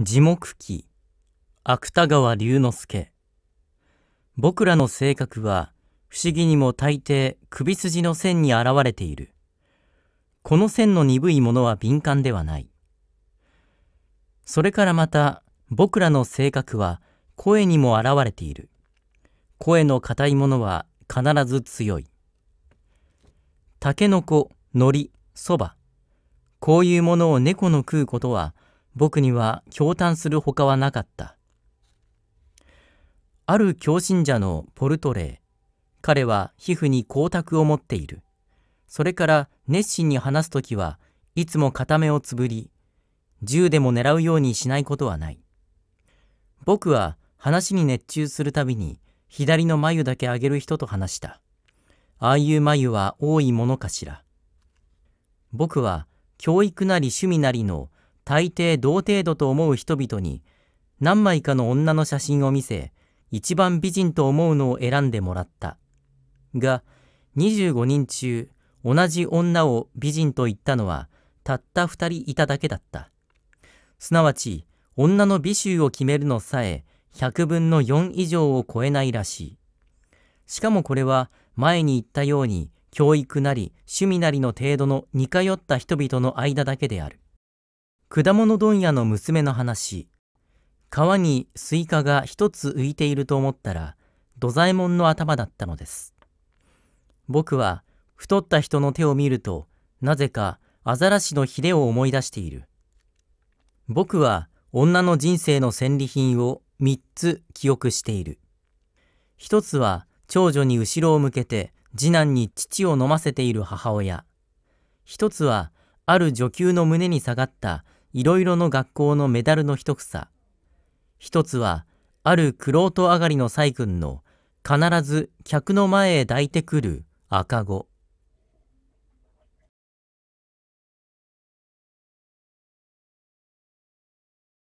地木記芥川龍之介僕らの性格は不思議にも大抵首筋の線に現れているこの線の鈍いものは敏感ではないそれからまた僕らの性格は声にも現れている声の硬いものは必ず強いタケノコ、海苔、そばこういうものを猫の食うことは僕には驚嘆するほかはなかった。ある狂信者のポルトレー。彼は皮膚に光沢を持っている。それから熱心に話すときはいつも片目をつぶり、銃でも狙うようにしないことはない。僕は話に熱中するたびに左の眉だけ上げる人と話した。ああいう眉は多いものかしら。僕は教育なり趣味なりの大抵同程度と思う人々に何枚かの女の写真を見せ一番美人と思うのを選んでもらったが25人中同じ女を美人と言ったのはたった2人いただけだったすなわち女の美醜を決めるのさえ100分の4以上を超えないらしいしかもこれは前に言ったように教育なり趣味なりの程度の似通った人々の間だけである果物問屋の娘の話川にスイカが一つ浮いていると思ったら土左衛門の頭だったのです僕は太った人の手を見るとなぜかアザラシのヒレを思い出している僕は女の人生の戦利品を3つ記憶している1つは長女に後ろを向けて次男に乳を飲ませている母親1つはある女給の胸に下がったいろいろの学校のメダルの一房。一つは、ある玄人上がりの細君の必ず客の前へ抱いてくる赤子。